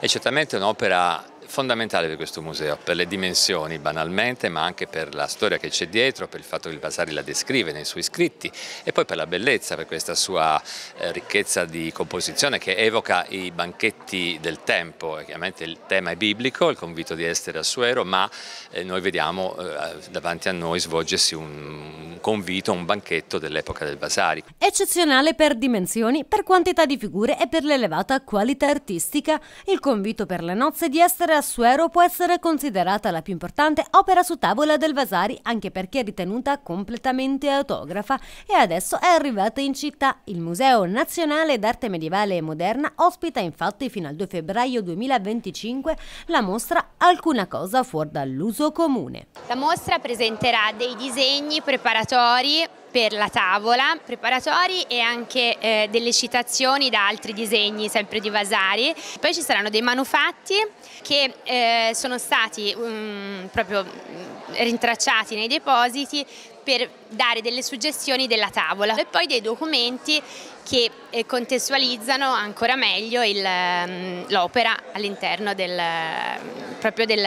È certamente un'opera fondamentale per questo museo, per le dimensioni banalmente, ma anche per la storia che c'è dietro, per il fatto che il Vasari la descrive nei suoi scritti e poi per la bellezza, per questa sua eh, ricchezza di composizione che evoca i banchetti del tempo. Chiaramente il tema è biblico, il convito di Estere Assuero, ma eh, noi vediamo eh, davanti a noi svolgersi un convito, un banchetto dell'epoca del Vasari. Eccezionale per dimensioni, per quantità di figure e per l'elevata qualità artistica, il convito per le nozze di Estere Assuero Assuero può essere considerata la più importante opera su tavola del Vasari, anche perché è ritenuta completamente autografa e adesso è arrivata in città. Il Museo Nazionale d'Arte Medievale e Moderna ospita infatti fino al 2 febbraio 2025 la mostra Alcuna cosa fuori dall'uso comune. La mostra presenterà dei disegni preparatori per la tavola, preparatori e anche eh, delle citazioni da altri disegni sempre di Vasari. Poi ci saranno dei manufatti che eh, sono stati um, proprio mm, rintracciati nei depositi per dare delle suggestioni della tavola e poi dei documenti che eh, contestualizzano ancora meglio mm, l'opera all'interno del, mm, proprio del,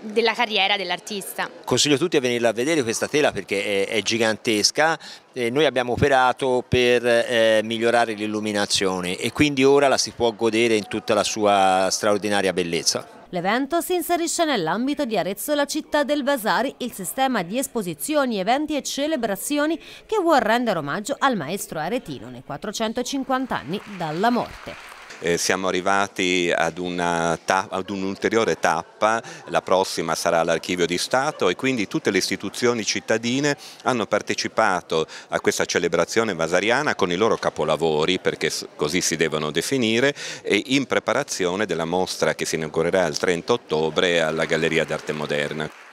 della carriera dell'artista. Consiglio a tutti a venirla a vedere questa tela perché è, è gigantesca, eh, noi abbiamo operato per eh, migliorare l'illuminazione e quindi ora la si può godere in tutta la sua straordinaria bellezza. L'evento si inserisce nell'ambito di Arezzo la città del Vasari, il sistema di esposizioni, eventi e celebrazioni che vuol rendere omaggio al maestro aretino nei 450 anni dalla morte. Eh, siamo arrivati ad, un'ulteriore ta un tappa, la prossima sarà l'Archivio di Stato e quindi tutte le istituzioni cittadine hanno partecipato a questa celebrazione vasariana con i loro capolavori, perché così si devono definire, e in preparazione della mostra che si inaugurerà il 30 ottobre alla Galleria d'Arte Moderna.